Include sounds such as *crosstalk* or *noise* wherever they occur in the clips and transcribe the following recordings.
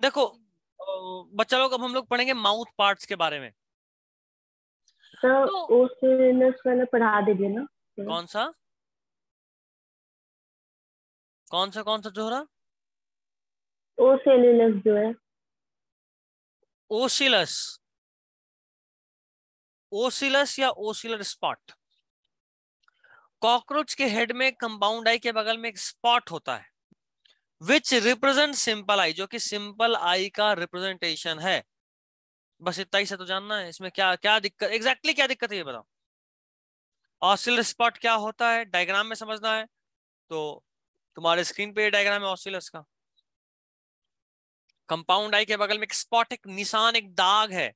देखो हम्म। बच्चा लोग अब हम लोग पढ़ेंगे माउथ पार्ट्स के बारे में तो, तो पढ़ा दीजिए ना कौन सा कौन सा कौन सा रहा ओसेलुलस जो है ओसिलस ओसिलस या ओसिलर स्पॉट कॉकरोच के हेड में कंपाउंड आई के बगल में एक स्पॉट होता है विच रिप्रेजेंट सिंपल आई जो कि सिंपल आई का रिप्रेजेंटेशन है बस इतना ही से तो जानना है इसमें क्या क्या दिक्कत एग्जैक्टली exactly क्या दिक्कत है ये बताओ ऑसिलर स्पॉट क्या होता है डायग्राम में समझना है तो तुम्हारे स्क्रीन पे डायग्राम है ऑसिलस का कंपाउंड आई के बगल में एक स्पॉट एक निशान एक दाग है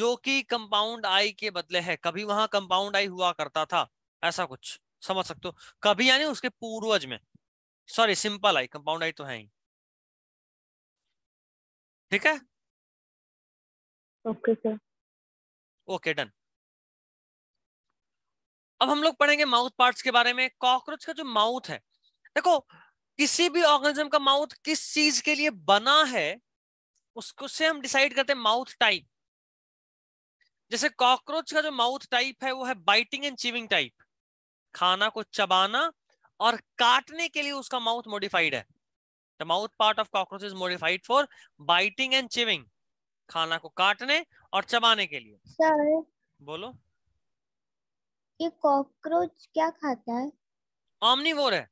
जो कि कंपाउंड आई के बदले है कभी वहां कंपाउंड आई हुआ करता था ऐसा कुछ समझ सकते हो कभी यानी उसके पूर्वज में sorry simple eye compound eye तो है ही ठीक है ओके सर ओके डन अब हम लोग पढ़ेंगे माउथ पार्ट्स के बारे में कॉकरोच का जो माउथ है देखो किसी भी ऑर्गेनिज्म का माउथ किस चीज के लिए बना है उसको से हम डिसाइड करते हैं माउथ टाइप जैसे कॉकरोच का जो माउथ टाइप है वो है बाइटिंग एंड चीविंग टाइप खाना को चबाना और काटने के लिए उसका माउथ मॉडिफाइड है the mouth part of cockroach is modified for biting and chewing खाना को काटने और चबाने के लिए सर बोलो ये कॉकरोच क्या खाता है ऑमनीवोर है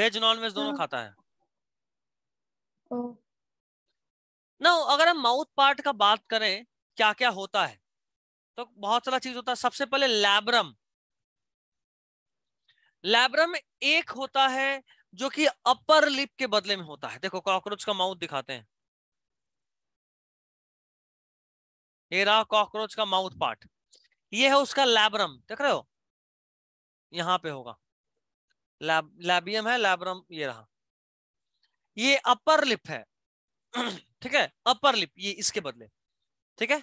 वेज नॉन वेज दोनों हाँ। खाता है ना अगर हम माउथ पार्ट का बात करें क्या क्या होता है तो बहुत सारा चीज होता है सबसे पहले लैब्रम लैब्रम एक होता है जो कि अपर लिप के बदले में होता है देखो कॉकरोच का माउथ दिखाते हैं ये रहा कॉकरोच का माउथ पार्ट ये है उसका लैब्रम देख रहे हो यहां पे होगा लैब लैबियम है लैब्रम ये रहा ये अपर लिप है *clears throat* ठीक है अपर लिप ये इसके बदले ठीक है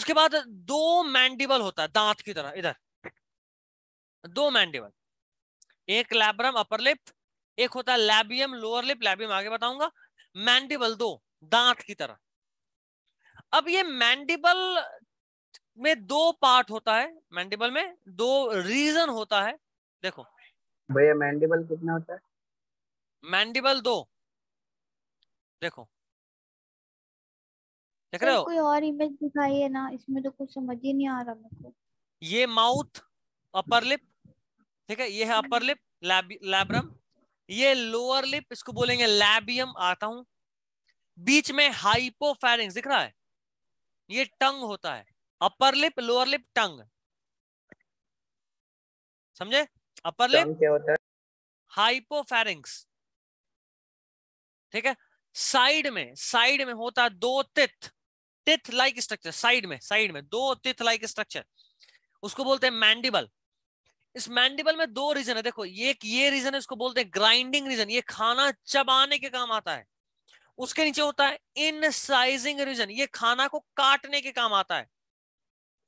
उसके बाद दो मैंडिबल होता है दांत की तरह इधर दो मैंडिबल एक लैब्रम अपर लिप एक होता है लैबियम लोअर लिप लैबियम आगे बताऊंगा मैंडिबल दो दांत की तरह अब ये मैंडिबल में दो पार्ट होता है मैंडिबल में दो रीजन होता है देखो भैया मैंडिबल कितना होता है मैंडिबल दो देखो देख रहे हो कोई और इमेज दिखाई है ना इसमें तो कुछ समझ ही नहीं आ रहा मेरे को ये माउथ अपर लिप ठीक है ये है अपर लिप लैब लैब्रम ये लोअर लिप इसको बोलेंगे लैबियम आता हूं बीच में हाइपोफेरिंग दिख रहा है ये टंग होता है upper lip lower lip tongue समझे अपर लिप क्या होता है हाइपोफेरिंग्स ठीक है साइड में साइड में होता है दो teeth teeth like structure side में साइड में दो तिथ लाइक स्ट्रक्चर उसको बोलते हैं मैंडिबल इस मैंडिबल में दो रीजन है देखो ये ये रीजन है इसको बोलते हैं ग्राइंडिंग रीजन ये खाना चबाने के काम आता है उसके नीचे होता है इन साइजिंग रीजन ये खाना को काटने के काम आता है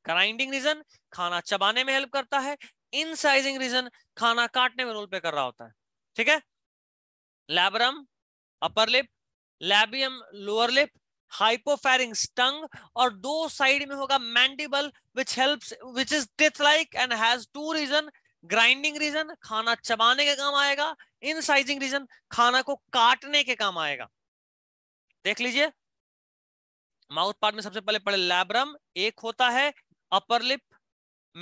ग्राइंडिंग रीजन खाना चबाने में हेल्प करता है इन साइजिंग रीजन खाना काटने में रोल पे कर रहा होता है ठीक है labrum upper lip labium lower lip hypopharynx tongue और दो साइड में होगा mandible which help which is teeth like and has two region grinding region खाना चबाने के काम आएगा इन साइजिंग रीजन खाना को काटने के काम आएगा देख लीजिए माउथ पार्ट में सबसे पहले पड़े लैब्रम एक होता है अपर लिप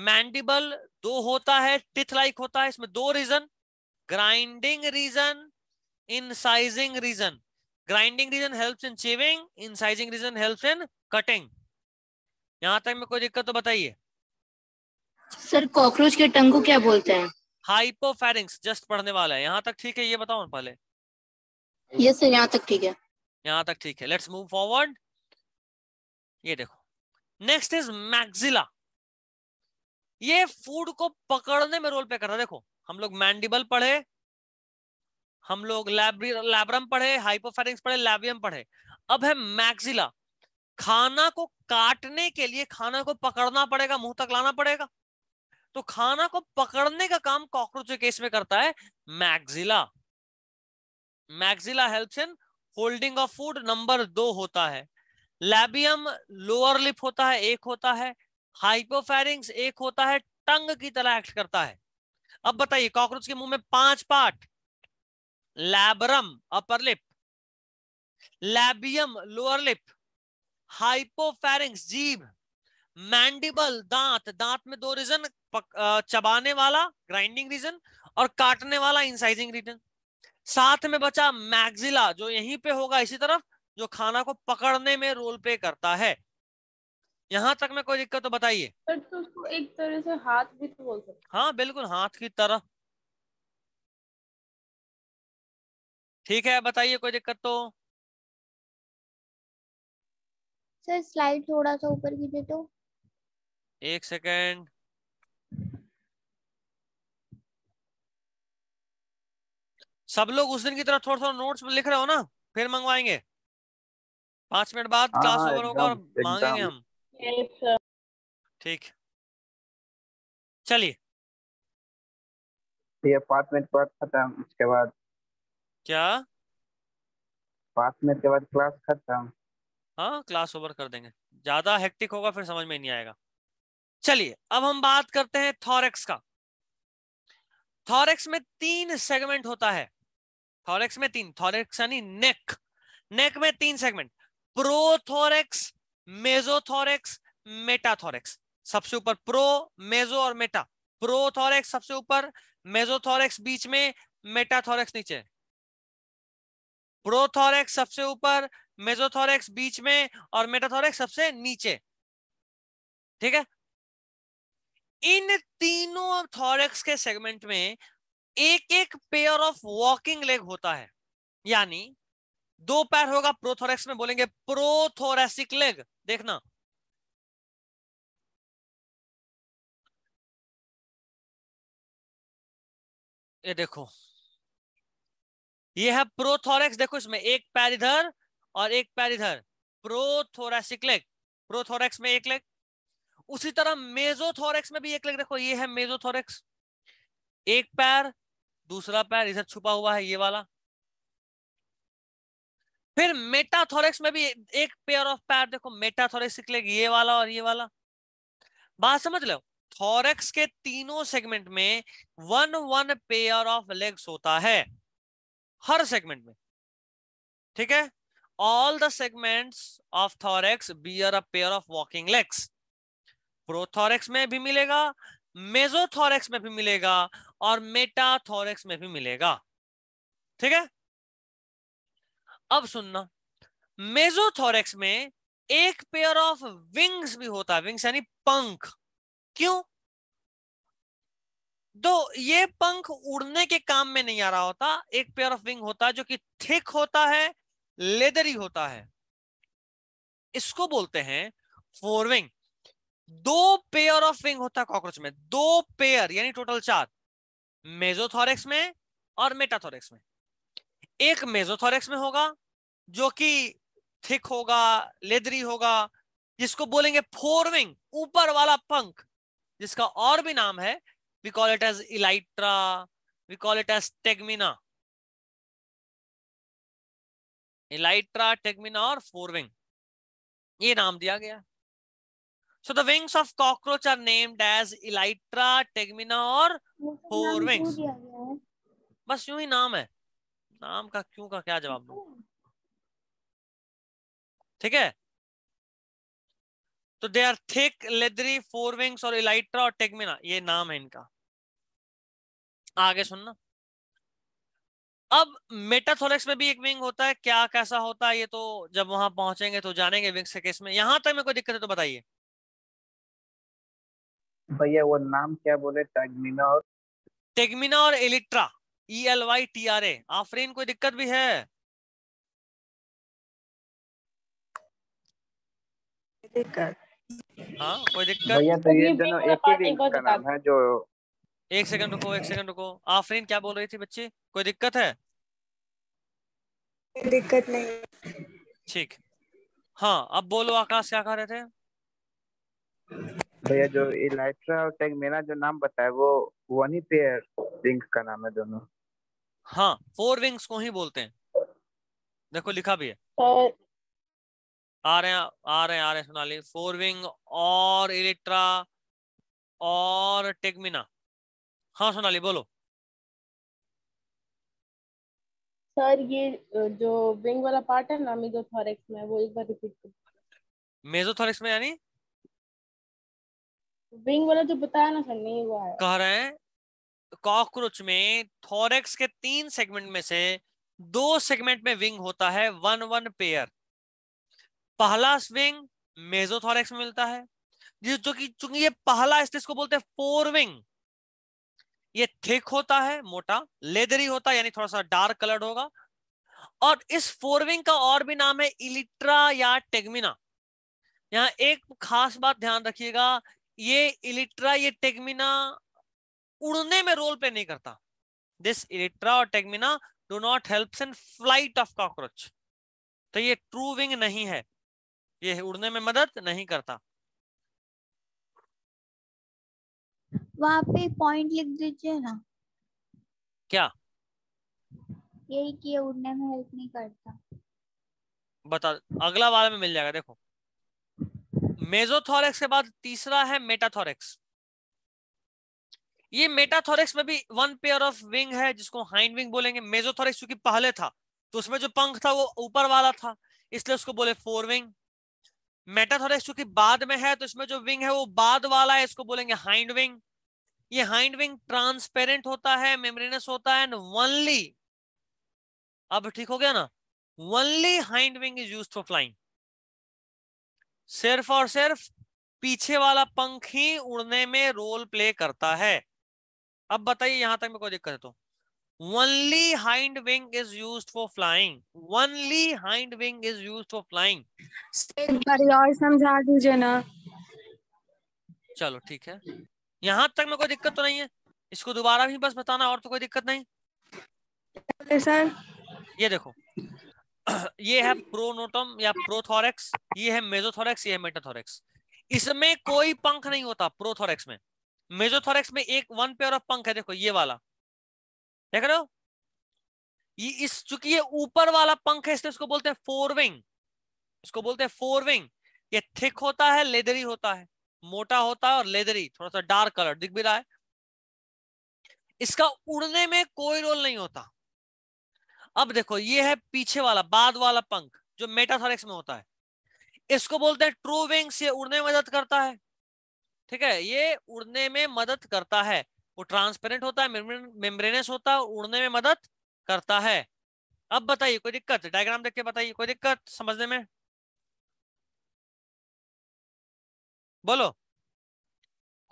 मैंडिबल दो होता है टिथ लाइक होता है इसमें दो region grinding region incising region grinding region helps in chewing incising region helps in cutting यहाँ तक में कोई दिक्कत तो बताइए सर कॉकरोच के टंग को क्या बोलते हैं हाइपोफेरिंग्स जस्ट पढ़ने वाला है यहाँ तक ठीक है ये बताओ पहले ये सर यहाँ तक ठीक है यहाँ तक ठीक है लेट्स मूव फॉरवर्ड ये देखो नेक्स्ट इज मैक्सिला ये फूड को पकड़ने में रोल पे कर रहा है देखो हम लोग मैंडिबल पढ़े हम लोग लैब्रम पढ़े हाइपोफेरिंग्स पढ़े लैबियम पढ़े अब है मैक्सिला खाना को काटने के लिए खाना को पकड़ना पड़ेगा मुंह तक लाना पड़ेगा तो खाना को पकड़ने का काम कॉकरोच के केस में करता है maxilla maxilla helps in holding of food number दो होता है लैबियम लोअर लिप होता है एक होता है हाइपोफेरिंग्स एक होता है टंग की तरह एक्ट करता है अब बताइए कॉकरोच के मुंह में पांच part labrum upper lip labium lower lip hypopharynx जीभ मैंडिबल दांत दांत में दो रीजन चबाने वाला ग्राइंडिंग रीजन और काटने वाला इंसाइजिंग रीजन साथ में बचा मैग्जिला जो यहीं पे होगा इसी तरफ जो खाना को पकड़ने में रोल प्ले करता है यहां तक में कोई दिक्कत तो बताइए तो एक तरह से हाथ भी तो बोल सकते हाँ बिल्कुल हाथ की तरह ठीक है बताइए कोई दिक्कत तो सर स्लाइड थोड़ा सा ऊपर कीजिए तो एक सेकेंड सब लोग उस दिन की तरह थोड़ा थोड़ा नोट्स लिख रहे हो ना फिर मंगवाएंगे पांच मिनट बाद क्लास हाँ, ओवर हाँ, होगा और मांगेंगे हम ठीक चलिए ये पांच मिनट बाद खत्म उसके बाद क्या पांच मिनट के बाद क्लास खत्म हाँ क्लास ओवर कर देंगे ज्यादा हेक्टिक होगा फिर समझ में नहीं आएगा चलिए अब हम बात करते हैं थॉरेक्स का थॉरेक्स में तीन सेगमेंट होता है थॉरेक्स में तीन थॉरेक्स यानी नेक नेक में तीन सेगमेंट प्रोथोरेक्स मेजोथोरेक्स मेटाथोरेक्स सबसे ऊपर प्रो मेजो और मेटा प्रोथोरेक्स सबसे ऊपर मेजोथोरेक्स बीच में मेटाथोरेक्स नीचे प्रोथोरेक्स सबसे ऊपर मेजोथोरेक्स बीच में और मेटाथोरेक्स सबसे नीचे ठीक है इन तीनों थोरेक्स के सेगमेंट में एक एक पेयर ऑफ वॉकिंग लेग होता है यानी दो पैर होगा प्रोथोरेक्स में बोलेंगे प्रोथोरेसिक लेग देखना ये देखो ये है प्रोथोरेक्स देखो इसमें एक पैर इधर और एक पैर इधर प्रोथोरेसिक लेग प्रोथोरेक्स में एक लेग उसी तरह मेजोथोरेक्स में भी एक लेग देखो ये है मेजोथोरेक्स एक पैर दूसरा पैर इधर छुपा हुआ है ये वाला फिर मेटाथोरेक्स में भी एक पेयर ऑफ पैर देखो मेटाथोरेक्सिक लेग ये वाला और ये वाला बात समझ लो थोरेक्स के तीनों सेगमेंट में one one pair of legs होता है हर सेगमेंट में ठीक है all the segments of thorax bear a pair of walking legs prothorax में भी मिलेगा मेजोथोरेक्स में भी मिलेगा और मेटाथोरेक्स में भी मिलेगा ठीक है अब सुनना मेजोथोरेक्स में एक पेयर ऑफ विंग्स भी होता है विंग्स यानी पंख क्यों तो ये पंख उड़ने के काम में नहीं आ रहा होता एक पेयर ऑफ विंग होता है जो कि थिक होता है लेदरी होता है इसको बोलते हैं फोर विंग दो पेयर ऑफ विंग होता है कॉकरोच में दो पेयर यानी टोटल चार मेजोथोरेक्स में और मेटाथोरेक्स में एक मेजोथोरेक्स में होगा जो कि थिक होगा लेदरी होगा जिसको बोलेंगे फोर विंग ऊपर वाला पंख जिसका और भी नाम है we call it as elytra we call it as tegmina elytra tegmina or four wing ye naam diya gaya so the wings of cockroach are named as elytra tegmina or four wings बस यूं naam hai naam ka kyun ka kya jawab do दो ठीक है तो they are thick leathery fore wings और elytra और tegmina ये नाम है इनका आगे सुनना अब मेटाथोलिक्स में भी एक विंग होता है क्या कैसा होता है ये तो जब वहां पहुंचेंगे तो जानेंगे विंग्स के केस में यहां तक में कोई दिक्कत है तो बताइए भैया वो नाम क्या बोले टेगमिना और टेगमिना और elytra E L Y T R A Afreen कोई दिक्कत भी है दिक्कत हाँ कोई दिक्कत तो एक सेकंड रुको एक सेकंड रुको आफरीन क्या बोल रही थी बच्चे कोई दिक्कत है दिक्कत नहीं ठीक हाँ अब बोलो आकाश क्या कह रहे थे भैया जो इलाइट्रा और टैग मेरा जो नाम बताया वो वन ही पेयर विंग्स का नाम है दोनों हाँ फोर विंग्स को ही बोलते हैं देखो लिखा भी है आ रहे हैं आ रहे हैं आ रहे हैं सोनाली फोर विंग और इलेक्ट्रा और टेगमिना हाँ सोनाली बोलो सर ये जो विंग वाला पार्ट है ना मेजोथोरेक्स में वो एक बार रिपीट करो में यानी विंग वाला जो बताया ना सर नहीं हुआ है कह रहे हैं कॉकरोच में थोरेक्स के तीन सेगमेंट में से दो सेगमेंट में विंग होता है वन वन पेयर पहला स्विंग मेजोथोरेक्स में मिलता है जो कि चूंकि ये पहला स्टेज को बोलते हैं फोर विंग ये थिक होता है मोटा लेदरी होता है यानी थोड़ा सा डार्क कलर्ड होगा और इस फोरविंग का और भी नाम है इलिट्रा या टेगमिना यहां एक खास बात ध्यान रखिएगा ये इलिट्रा ये टेगमिना उड़ने में रोल प्ले नहीं करता दिस इलिट्रा और tegmina do not help in flight of cockroach तो ये ट्रू विंग नहीं है ये उड़ने में मदद नहीं करता वहाँ पे पॉइंट लिख दीजिए ना क्या यही कि उड़ने में हेल्प नहीं करता बता अगला वाला में मिल जाएगा देखो मेजोथोरेक्स के बाद तीसरा है मेटाथोरेक्स ये मेटाथोरेक्स में भी वन पेयर ऑफ विंग है जिसको हाइंड विंग बोलेंगे मेजोथोरेक्स क्योंकि पहले था तो उसमें जो पंख था वो ऊपर वाला था इसलिए उसको बोले फोर विंग मेटाथोरेक्स चूंकि बाद में है तो इसमें जो विंग है वो बाद वाला है इसको बोलेंगे हाइंड विंग ये हाइंड विंग ट्रांसपेरेंट होता है मेम्ब्रेनस होता है एंड वनली अब ठीक हो गया ना only hind wing is use for flying सिर्फ और सिर्फ पीछे वाला पंख ही उड़ने में रोल प्ले करता है अब बताइए यहां तक में कोई दिक्कत है तो only hind wing is used for flying only hind wing is used for flying ek aur samjha dijiye na chalo theek hai yahan tak mein koi dikkat to nahi hai isko dobara bhi bas batana aur to koi dikkat nahi नहीं sir ye dekho ये है प्रोनोटम या prothorax ये है मेजोथोरेक्स ये है metathorax इसमें कोई पंख नहीं होता प्रोथोरेक्स में मेजोथोरेक्स में एक वन पेयर ऑफ पंख है देखो ये वाला देख रहे हो ये इस चूंकि ये ऊपर वाला पंख है इसलिए इसको बोलते हैं फोर विंग इसको बोलते हैं फोर विंग ये थिक होता है लेदरी होता है मोटा होता है और लेदरी थोड़ा सा डार्क कलर दिख भी रहा है इसका उड़ने में कोई रोल नहीं होता अब देखो ये है पीछे वाला बाद वाला पंख जो मेटाथोरिक्स में होता है इसको बोलते हैं ट्रू विंग्स ये उड़ने में मदद करता है ठीक है ये उड़ने में मदद करता है वो ट्रांसपेरेंट होता है मेम्ब्रेनस होता है उड़ने में मदद करता है अब बताइए कोई दिक्कत डायग्राम देख के बताइए कोई दिक्कत समझने में बोलो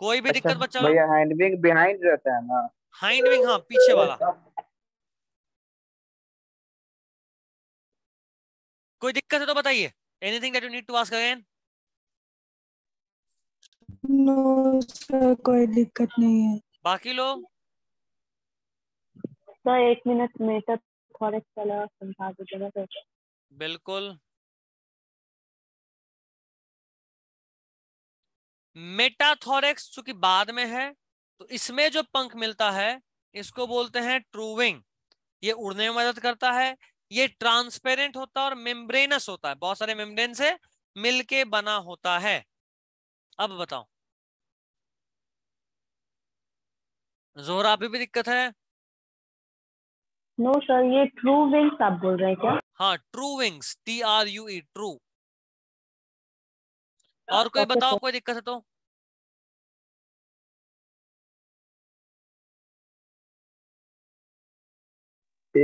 कोई भी अच्छा, दिक्कत बच्चा हैंड विंग बिहाइंड रहता है ना हैंड विंग हाँ पीछे वाला अच्छा। कोई दिक्कत है तो बताइए anything that you need to ask again no sir कोई दिक्कत नहीं है बाकी लोग तो एक मिनट बिल्कुल मेटाथोरेक्स चूंकि बाद में है तो इसमें जो पंख मिलता है इसको बोलते हैं ट्रूविंग ये उड़ने में मदद करता है ये ट्रांसपेरेंट होता है और मेम्ब्रेनस होता है बहुत सारे मेम्ब्रेन से मिलके बना होता है अब बताओ जोहरा अभी भी दिक्कत है नो no, सर ये ट्रू विंग्स आप बोल रहे हैं क्या हाँ true wings T R U E true और कोई बताओ कोई दिक्कत है तो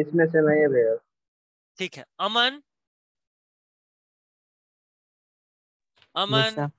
इसमें से नहीं है भैया ठीक है अमन अमन